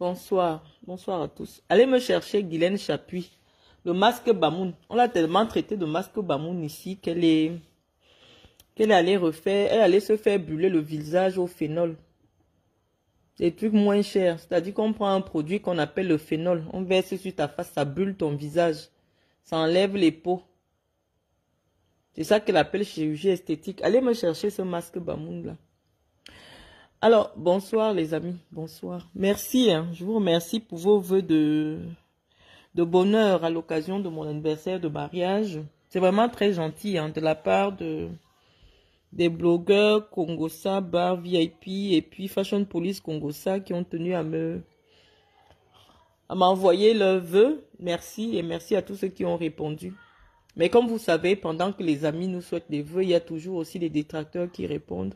Bonsoir, bonsoir à tous. Allez me chercher Guylaine Chapuis, le masque Bamoun. On l'a tellement traité de masque Bamoun ici qu'elle est qu'elle allait refaire, elle allait se faire brûler le visage au phénol. Des trucs moins chers, c'est-à-dire qu'on prend un produit qu'on appelle le phénol, on verse sur ta face, ça bulle ton visage, ça enlève les peaux. C'est ça qu'elle appelle chirurgie esthétique. Allez me chercher ce masque Bamoun là. Alors, bonsoir les amis, bonsoir. Merci, hein. je vous remercie pour vos voeux de, de bonheur à l'occasion de mon anniversaire de mariage. C'est vraiment très gentil hein, de la part de des blogueurs congossa Bar VIP et puis Fashion Police congossa qui ont tenu à me à m'envoyer leurs vœux. Merci et merci à tous ceux qui ont répondu. Mais comme vous savez, pendant que les amis nous souhaitent des vœux, il y a toujours aussi des détracteurs qui répondent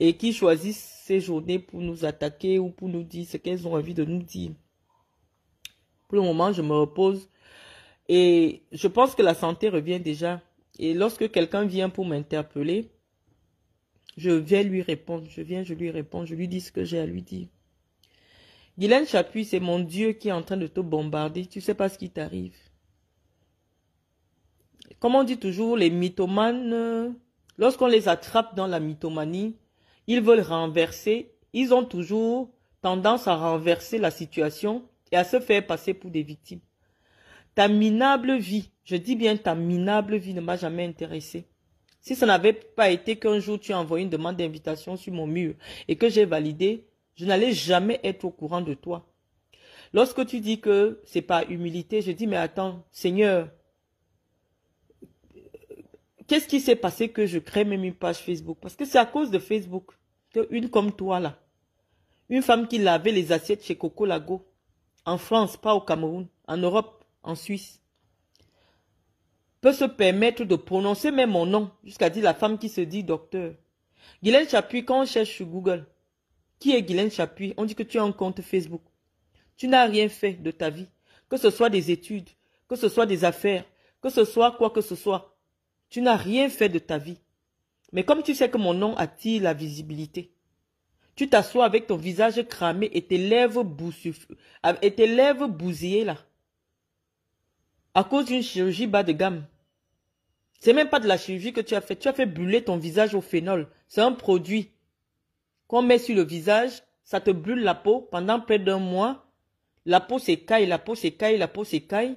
et qui choisissent ces journées pour nous attaquer ou pour nous dire ce qu'elles ont envie de nous dire. Pour le moment, je me repose et je pense que la santé revient déjà. Et lorsque quelqu'un vient pour m'interpeller, je viens lui répondre, je viens, je lui réponds, je lui dis ce que j'ai à lui dire. Guylaine Chapuis, c'est mon Dieu qui est en train de te bombarder, tu sais pas ce qui t'arrive. Comme on dit toujours, les mythomanes, lorsqu'on les attrape dans la mythomanie, ils veulent renverser, ils ont toujours tendance à renverser la situation et à se faire passer pour des victimes. Ta minable vie, je dis bien ta minable vie ne m'a jamais intéressée. Si ça n'avait pas été qu'un jour tu as envoyé une demande d'invitation sur mon mur et que j'ai validé, je n'allais jamais être au courant de toi. Lorsque tu dis que c'est pas humilité, je dis mais attends, Seigneur, Qu'est-ce qui s'est passé que je crée même une page Facebook Parce que c'est à cause de Facebook qu'une comme toi là, une femme qui lavait les assiettes chez Coco Lago, en France, pas au Cameroun, en Europe, en Suisse, peut se permettre de prononcer même mon nom, jusqu'à dire la femme qui se dit docteur. Guylaine Chapuis, quand on cherche sur Google, qui est Guylaine Chapuis On dit que tu as un compte Facebook. Tu n'as rien fait de ta vie, que ce soit des études, que ce soit des affaires, que ce soit quoi que ce soit. Tu n'as rien fait de ta vie. Mais comme tu sais que mon nom attire la visibilité, tu t'assois avec ton visage cramé et tes lèvres, et tes lèvres bousillées là. À cause d'une chirurgie bas de gamme. C'est même pas de la chirurgie que tu as fait. Tu as fait brûler ton visage au phénol. C'est un produit qu'on met sur le visage. Ça te brûle la peau pendant près d'un mois. La peau s'écaille, la peau s'écaille, la peau s'écaille.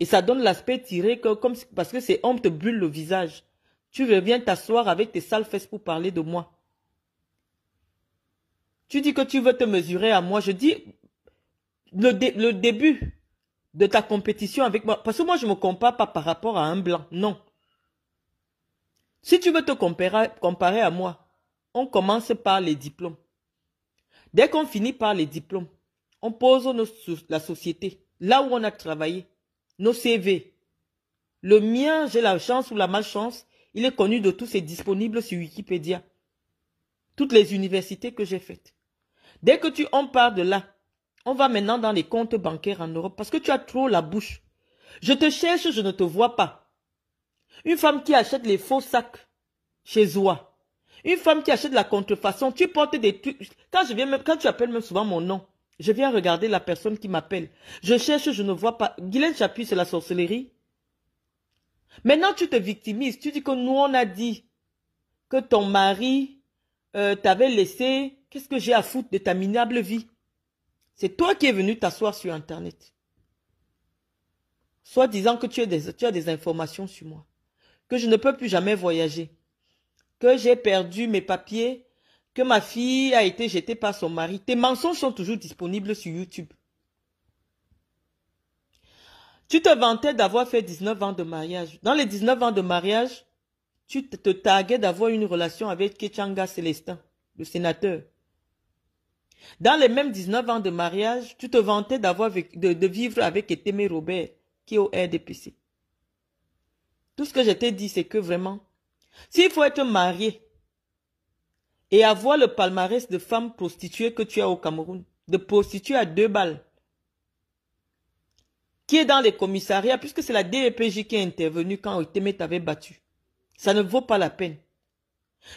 Et ça donne l'aspect tiré que, comme, parce que ces hommes te brûlent le visage. Tu reviens t'asseoir avec tes sales fesses pour parler de moi. Tu dis que tu veux te mesurer à moi. Je dis, le, début de ta compétition avec moi, parce que moi je me compare pas par rapport à un blanc, non. Si tu veux te comparer, comparer à moi, on commence par les diplômes. Dès qu'on finit par les diplômes, on pose la société, là où on a travaillé nos CV. Le mien, j'ai la chance ou la malchance, il est connu de tous, c'est disponible sur Wikipédia. Toutes les universités que j'ai faites. Dès que tu en parles de là, on va maintenant dans les comptes bancaires en Europe parce que tu as trop la bouche. Je te cherche, je ne te vois pas. Une femme qui achète les faux sacs chez Zoa. Une femme qui achète la contrefaçon, tu portes des trucs. Quand je viens quand tu appelles même souvent mon nom, je viens regarder la personne qui m'appelle. Je cherche, je ne vois pas. Guylaine Chapuis, c'est la sorcellerie. Maintenant, tu te victimises. Tu dis que nous, on a dit que ton mari euh, t'avait laissé. Qu'est-ce que j'ai à foutre de ta minable vie C'est toi qui es venu t'asseoir sur Internet. Soit disant que tu as, des, tu as des informations sur moi. Que je ne peux plus jamais voyager. Que j'ai perdu mes papiers que ma fille a été jetée par son mari. Tes mensonges sont toujours disponibles sur YouTube. Tu te vantais d'avoir fait 19 ans de mariage. Dans les 19 ans de mariage, tu te targuais d'avoir une relation avec Kechanga Célestin, le sénateur. Dans les mêmes 19 ans de mariage, tu te vantais d'avoir de, vivre avec Etemé Robert, qui est au RDPC. Tout ce que je t'ai dit, c'est que vraiment, s'il faut être marié, et avoir le palmarès de femmes prostituées que tu as au Cameroun, de prostituées à deux balles, qui est dans les commissariats, puisque c'est la DEPJ qui est intervenue quand Oiteme t'avait battu. Ça ne vaut pas la peine.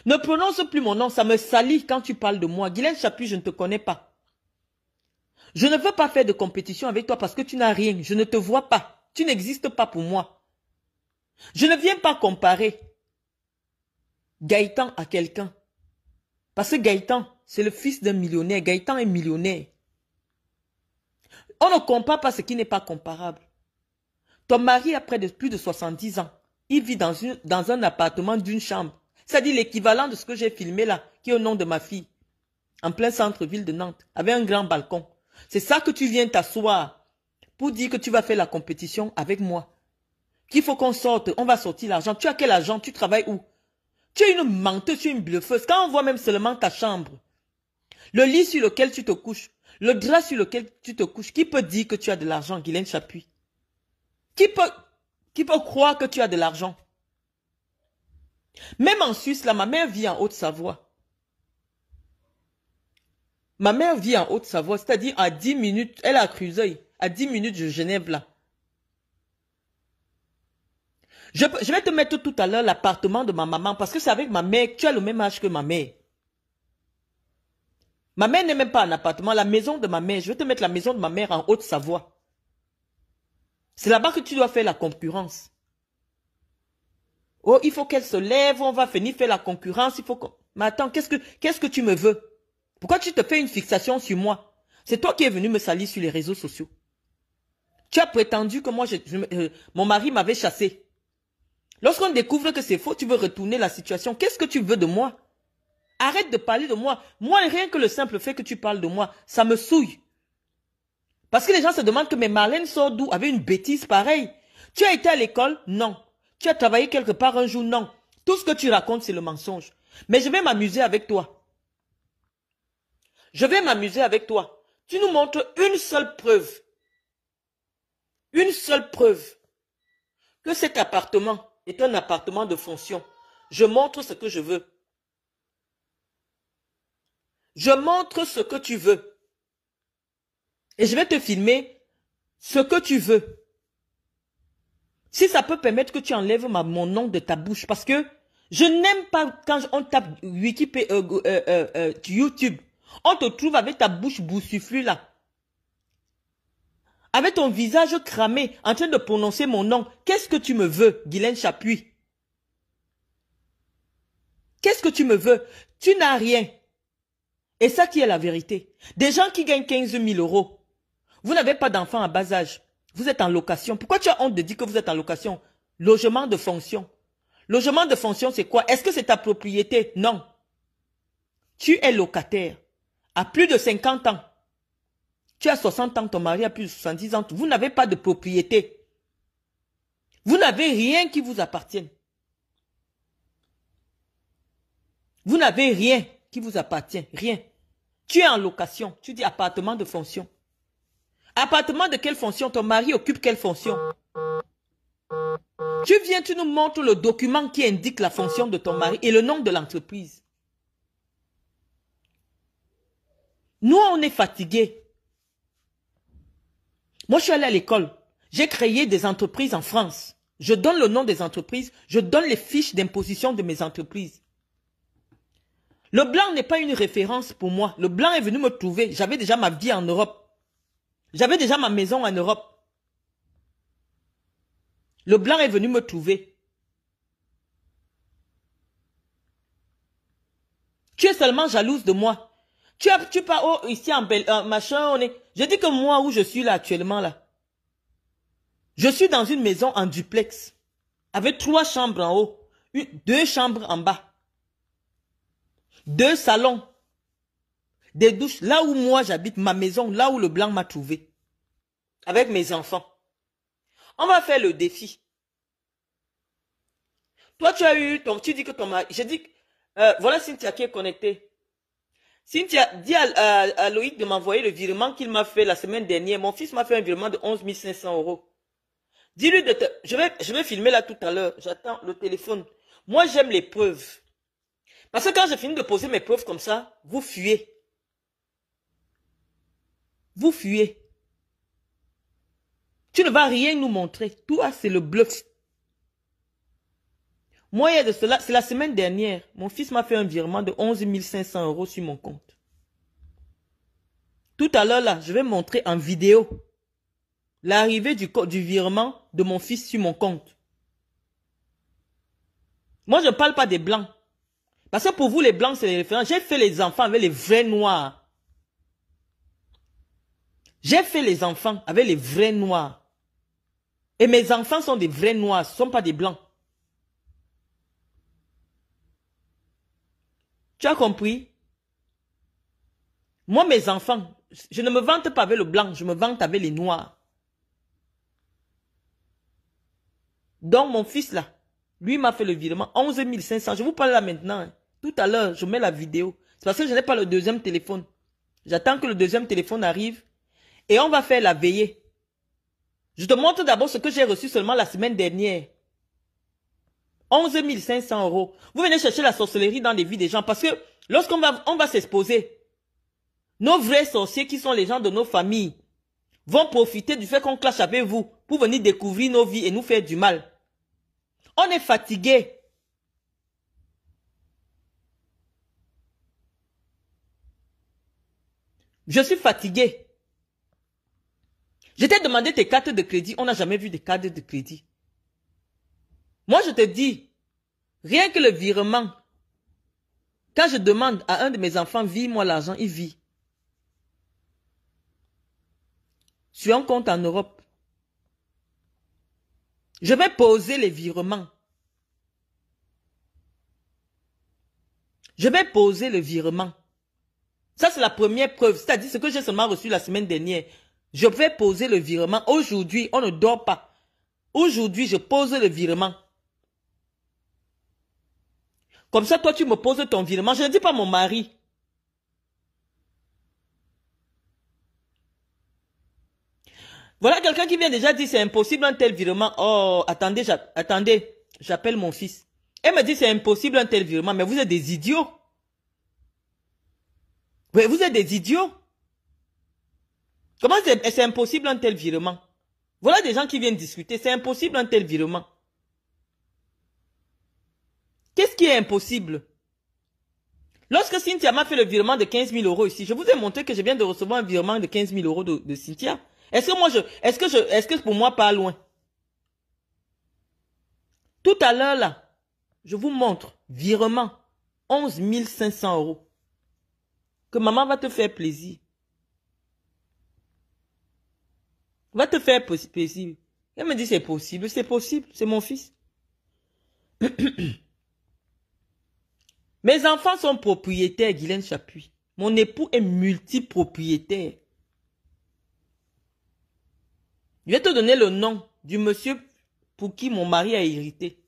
Ne prononce plus mon nom, ça me salit quand tu parles de moi. Guylaine Chapuis, je ne te connais pas. Je ne veux pas faire de compétition avec toi parce que tu n'as rien. Je ne te vois pas. Tu n'existes pas pour moi. Je ne viens pas comparer Gaëtan à quelqu'un. Parce que Gaëtan, c'est le fils d'un millionnaire. Gaëtan est millionnaire. On ne compare pas ce qui n'est pas comparable. Ton mari a près de plus de 70 ans. Il vit dans, dans un appartement d'une chambre. C'est-à-dire l'équivalent de ce que j'ai filmé là, qui est au nom de ma fille. En plein centre-ville de Nantes, avec un grand balcon. C'est ça que tu viens t'asseoir pour dire que tu vas faire la compétition avec moi. Qu'il faut qu'on sorte, on va sortir l'argent. Tu as quel argent Tu travailles où tu es une menteuse, tu es une bluffeuse. Quand on voit même seulement ta chambre, le lit sur lequel tu te couches, le drap sur lequel tu te couches, qui peut dire que tu as de l'argent, Guylaine Chapuis qui peut, qui peut croire que tu as de l'argent Même en Suisse, là, ma mère vit en Haute-Savoie. Ma mère vit en Haute-Savoie, c'est-à-dire à 10 minutes, elle a à Cruzeuil, à 10 minutes de Genève, là. Je, vais te mettre tout à l'heure l'appartement de ma maman parce que c'est avec ma mère. Tu as le même âge que ma mère. Ma mère n'est même pas un appartement, la maison de ma mère. Je vais te mettre la maison de ma mère en Haute-Savoie. C'est là-bas que tu dois faire la concurrence. Oh, il faut qu'elle se lève, on va finir faire la concurrence, il faut Mais attends, qu'est-ce que, que tu me veux? Pourquoi tu te fais une fixation sur moi? C'est toi qui es venu me salir sur les réseaux sociaux. Tu as prétendu que moi, euh, mon mari m'avait chassé. Lorsqu'on découvre que c'est faux, tu veux retourner la situation. Qu'est-ce que tu veux de moi Arrête de parler de moi. Moi, rien que le simple fait que tu parles de moi, ça me souille. Parce que les gens se demandent que mes Marlène sort d'où avec une bêtise pareille. Tu as été à l'école Non. Tu as travaillé quelque part un jour Non. Tout ce que tu racontes, c'est le mensonge. Mais je vais m'amuser avec toi. Je vais m'amuser avec toi. Tu nous montres une seule preuve. Une seule preuve. Que cet appartement, un appartement de fonction. Je montre ce que je veux. Je montre ce que tu veux. Et je vais te filmer ce que tu veux. Si ça peut permettre que tu enlèves ma, mon nom de ta bouche, parce que je n'aime pas quand on tape Wikipédia, euh, euh, euh, YouTube, on te trouve avec ta bouche boussiflue là avec ton visage cramé, en train de prononcer mon nom. Qu'est-ce que tu me veux, Guylaine Chapuis Qu'est-ce que tu me veux Tu n'as rien. Et ça qui est la vérité. Des gens qui gagnent 15 000 euros. Vous n'avez pas d'enfants à bas âge. Vous êtes en location. Pourquoi tu as honte de dire que vous êtes en location Logement de fonction. Logement de fonction, c'est quoi Est-ce que c'est ta propriété Non. Tu es locataire. À plus de 50 ans. Tu as 60 ans, ton mari a plus de 70 ans. Vous n'avez pas de propriété. Vous n'avez rien qui vous appartienne. Vous n'avez rien qui vous appartient. Rien. Tu es en location. Tu dis appartement de fonction. Appartement de quelle fonction Ton mari occupe quelle fonction Tu viens, tu nous montres le document qui indique la fonction de ton mari et le nom de l'entreprise. Nous, on est fatigués. Moi, je suis allé à l'école. J'ai créé des entreprises en France. Je donne le nom des entreprises. Je donne les fiches d'imposition de mes entreprises. Le blanc n'est pas une référence pour moi. Le blanc est venu me trouver. J'avais déjà ma vie en Europe. J'avais déjà ma maison en Europe. Le blanc est venu me trouver. Tu es seulement jalouse de moi. Tu, as, tu pars ici en bel, euh, machin, on est, j'ai dit que moi, où je suis là actuellement, là, je suis dans une maison en duplex, avec trois chambres en haut, deux chambres en bas, deux salons, des douches, là où moi j'habite, ma maison, là où le blanc m'a trouvé, avec mes enfants. On va faire le défi. Toi, tu as eu ton, tu dis que ton mari, j'ai dit, euh, voilà Cynthia qui est connectée. Cynthia, dis à, Loïc de m'envoyer le virement qu'il m'a fait la semaine dernière. Mon fils m'a fait un virement de 11 500 euros. Dis-lui de te... Je vais, je vais filmer là tout à l'heure. J'attends le téléphone. Moi, j'aime les preuves. Parce que quand je finis de poser mes preuves comme ça, vous fuyez. Vous fuyez. Tu ne vas rien nous montrer. Toi, c'est le bluff. Moi, de cela, c'est la semaine dernière, mon fils m'a fait un virement de 11 500 euros sur mon compte. Tout à l'heure, là, je vais montrer en vidéo l'arrivée du, du virement de mon fils sur mon compte. Moi, je ne parle pas des blancs. Parce que pour vous, les blancs, c'est les références. J'ai fait les enfants avec les vrais noirs. J'ai fait les enfants avec les vrais noirs. Et mes enfants sont des vrais noirs, ce ne sont pas des blancs. Tu as compris Moi, mes enfants, je ne me vante pas avec le blanc, je me vante avec les noirs. Donc, mon fils là, lui m'a fait le virement, 11 500. Je vous parle là maintenant. Hein. Tout à l'heure, je mets la vidéo. C'est parce que je n'ai pas le deuxième téléphone. J'attends que le deuxième téléphone arrive et on va faire la veillée. Je te montre d'abord ce que j'ai reçu seulement la semaine dernière. 11 500 euros. Vous venez chercher la sorcellerie dans les vies des gens parce que lorsqu'on va, on va s'exposer, nos vrais sorciers qui sont les gens de nos familles vont profiter du fait qu'on clash avec vous pour venir découvrir nos vies et nous faire du mal. On est fatigué. Je suis fatigué. Je t'ai demandé tes cartes de crédit. On n'a jamais vu des cartes de crédit. Moi, je te dis, rien que le virement, quand je demande à un de mes enfants, vis moi l'argent, il vit. Sur un compte en Europe. Je vais poser le virement. Je vais poser le virement. Ça, c'est la première preuve. C'est-à-dire ce que j'ai seulement reçu la semaine dernière. Je vais poser le virement. Aujourd'hui, on ne dort pas. Aujourd'hui, je pose le virement. Comme ça, toi, tu me poses ton virement. Je ne dis pas mon mari. Voilà quelqu'un qui vient déjà dire c'est impossible un tel virement. Oh, attendez, attendez, j'appelle mon fils. Elle me dit c'est impossible un tel virement, mais vous êtes des idiots. vous êtes des idiots. Comment c'est impossible un tel virement Voilà des gens qui viennent discuter, c'est impossible un tel virement. Qu'est-ce qui est impossible Lorsque Cynthia m'a fait le virement de 15 000 euros ici, je vous ai montré que je viens de recevoir un virement de 15 000 euros de, Cynthia. Est-ce que moi je, est-ce que je, est-ce que pour moi pas loin Tout à l'heure là, je vous montre virement 11 500 euros que maman va te faire plaisir. Va te faire plaisir. Elle me dit c'est possible, c'est possible, c'est mon fils. Mes enfants sont propriétaires, Guylaine Chapuis. Mon époux est multipropriétaire. Je vais te donner le nom du monsieur pour qui mon mari a hérité.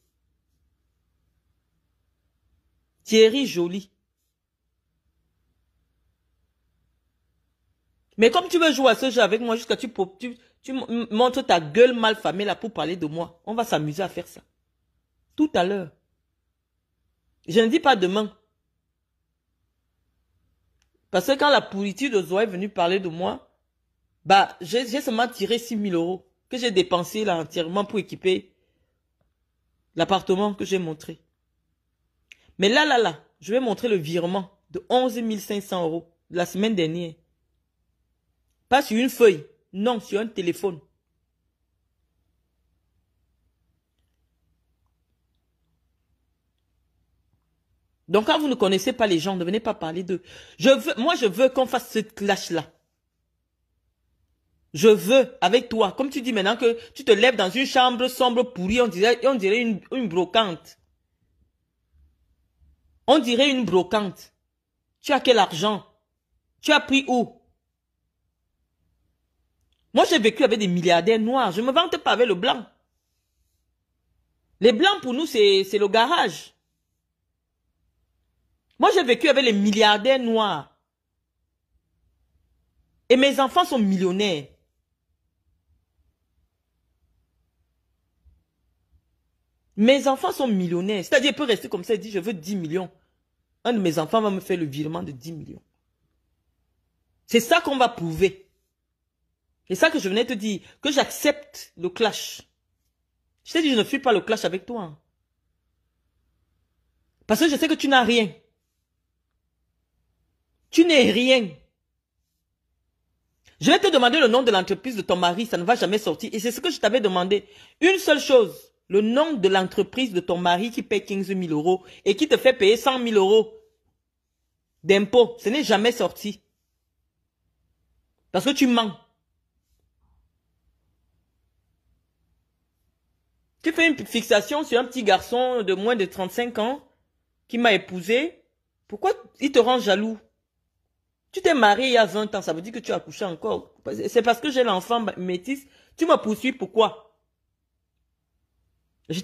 Thierry Joly. Mais comme tu veux jouer à ce jeu avec moi jusqu'à tu, tu, tu montres ta gueule malfamée là pour parler de moi, on va s'amuser à faire ça. Tout à l'heure. Je ne dis pas demain. Parce que quand la politique de Zoé est venue parler de moi, bah, j'ai seulement tiré 6 000 euros que j'ai dépensé là entièrement pour équiper l'appartement que j'ai montré. Mais là, là, là, je vais montrer le virement de 11 500 euros de la semaine dernière. Pas sur une feuille, non, sur un téléphone. Donc quand vous ne connaissez pas les gens, ne venez pas parler d'eux. Je veux, moi je veux qu'on fasse ce clash-là. Je veux avec toi, comme tu dis maintenant que tu te lèves dans une chambre sombre pourrie, on dirait, on dirait une, une brocante. On dirait une brocante. Tu as quel argent Tu as pris où Moi j'ai vécu avec des milliardaires noirs. Je ne me vante pas avec le blanc. Les blancs pour nous c'est le garage. Moi, j'ai vécu avec les milliardaires noirs. Et mes enfants sont millionnaires. Mes enfants sont millionnaires. C'est-à-dire, il peut rester comme ça et dire, je veux 10 millions. Un de mes enfants va me faire le virement de 10 millions. C'est ça qu'on va prouver. C'est ça que je venais te dire, que j'accepte le clash. Je t'ai dit, je ne fuis pas le clash avec toi. Parce que je sais que tu n'as rien. Tu n'es rien. Je vais te demander le nom de l'entreprise de ton mari, ça ne va jamais sortir. Et c'est ce que je t'avais demandé. Une seule chose, le nom de l'entreprise de ton mari qui paie 15 000 euros et qui te fait payer 100 000 euros d'impôts. Ce n'est jamais sorti. Parce que tu mens. Tu fais une fixation sur un petit garçon de moins de 35 ans qui m'a épousé. Pourquoi il te rend jaloux tu t'es marié il y a 20 ans, ça veut dire que tu as accouché encore. C'est parce que j'ai l'enfant métisse. Tu m'as poursuivi, pourquoi